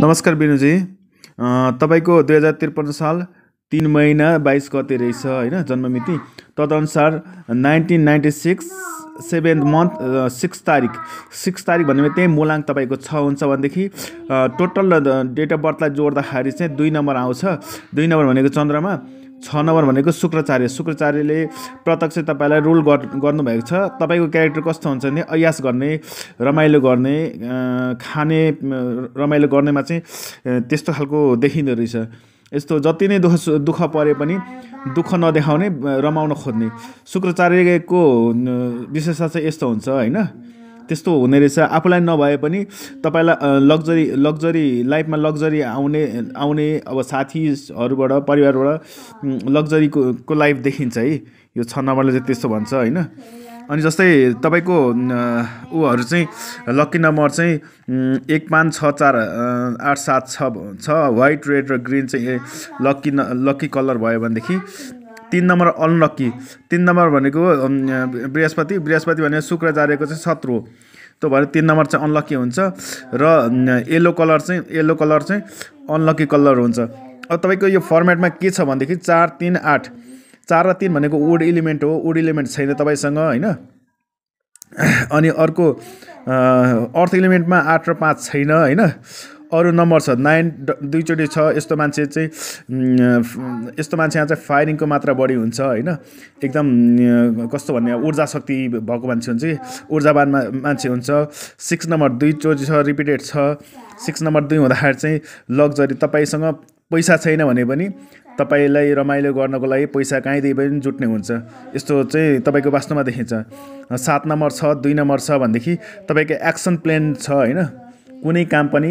नमस्कार बेनुजी तपाईँको दुई हजार त्रिपन्न साल तिन महिना बाइस गते रहेछ होइन जन्ममिति तदनुसार nineteen ninety six seventh month six तारिक सिक्स तारिक भन्ने त्यही मोलाङ तपाईँको छ हुन्छ भनेदेखि टोटल डेट अफ बर्थलाई जोड्दाखेरि चाहिँ दुई नम्बर आउँछ दुई नम्बर भनेको चन्द्रमा छ नम्बर भनेको शुक्राचार्य शुक्राचार्यले प्रत्यक्ष तपाईँलाई गर् गर्नुभएको छ तपाईँको क्यारेक्टर कस्तो हुन्छ भने अयास गर्ने रमाइलो गर्ने खाने रमाइलो गर्नेमा चाहिँ त्यस्तो खालको देखिँदो रहेछ यस्तो जति नै दुःख दुःख परे पनि दुःख नदेखाउने रमाउन खोज्ने शुक्राचार्यको विशेषता चाहिँ यस्तो हुन्छ होइन त्यस्तो हुने रहेछ आफूलाई नभए पनि तपाईँलाई लग्जरी लग्जरी लाइफमा लग्जरी आउने आउने अब साथीहरूबाट परिवारबाट लग्जरीको को लाइफ देखिन्छ है यो छ नम्बरले चाहिँ त्यस्तो भन्छ होइन अनि जस्तै तपाईँको ऊहरू चाहिँ लक्की नम्बर चाहिँ एक पाँच छ चार आठ सात छ छ वाइट रेड र ग्रिन चाहिँ लक्की न लक्की कलर भयो भनेदेखि तिन नम्बर अनलक्की तिन नम्बर भनेको बृहस्पति बृहस्पति भनेको शुक्राचार्यको चाहिँ शत्रु त्यो भएर तिन नम्बर चाहिँ अनलक्की हुन्छ र येलो कलर चाहिँ येलो कलर चाहिँ अनलक्की कलर हुन्छ अब तपाईँको यो फर्मेटमा के छ भनेदेखि चार तिन आठ चार र तिन भनेको वुड इलिमेन्ट हो वुड इलिमेन्ट छैन तपाईँसँग होइन अनि अर्को अर्थ इलिमेन्टमा आठ र पाँच छैन होइन अरू नम्बर छ नाइन दुईचोटि छ यस्तो मान्छे चाहिँ यस्तो मान्छेमा चाहिँ फायरिङको मात्रा बढी हुन्छ होइन एकदम कस्तो भन्ने ऊर्जा शक्ति भएको मान्छे हुन्छ कि ऊर्जावान मान्छे हुन्छ सिक्स नम्बर दुईचोटि छ रिपिटेड छ सिक्स नम्बर दुई हुँदाखेरि चाहिँ लग्जरी तपाईँसँग पैसा छैन भने पनि तपाईँलाई रमाइलो गर्नको लागि पैसा कहीँदेखि पनि जुट्ने हुन्छ यस्तो चाहिँ तपाईँको वास्तवमा देखिन्छ सात नम्बर छ दुई नम्बर छ भनेदेखि तपाईँको एक्सन प्लान छ होइन कुनै काम पनि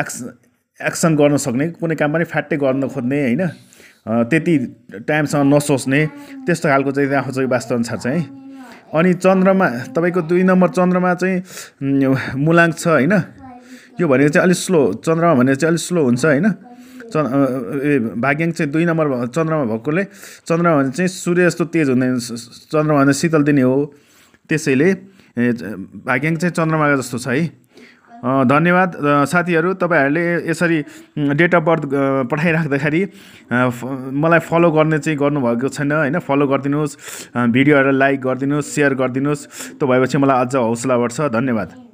एक्स एक्सन गर्न सक्ने कुनै काम पनि फ्याट्टै गर्न खोज्ने होइन त्यति टाइमसँग नसोच्ने त्यस्तो खालको चाहिँ आफू चाहिँ वास्तवता छ है अनि चन्द्रमा तपाईँको दुई नम्बर चन्द्रमा चाहिँ मुलाङ छ होइन यो भनेको चाहिँ अलिक स्लो चन्द्रमा भनेको चाहिँ अलिक स्लो हुन्छ होइन चन् ए भाग्याङ चाहिँ दुई नम्बर चन्द्रमा भएकोले चन्द्रमा भने चाहिँ सूर्य जस्तो तेज हुँदैन चन्द्रमा भने शीतल दिने हो त्यसैले भाग्याङ चाहिँ चन्द्रमाको जस्तो छ है धन्यवाद साथीहरू तपाईँहरूले यसरी डेट अफ बर्थ पठाइराख्दाखेरि मलाई फलो गर्ने चाहिँ गर्नुभएको छैन होइन फलो गरिदिनुहोस् भिडियोहरूलाई लाइक गरिदिनुहोस् सेयर गरिदिनुहोस् त्यो भएपछि मलाई अझ हौसला बढ्छ धन्यवाद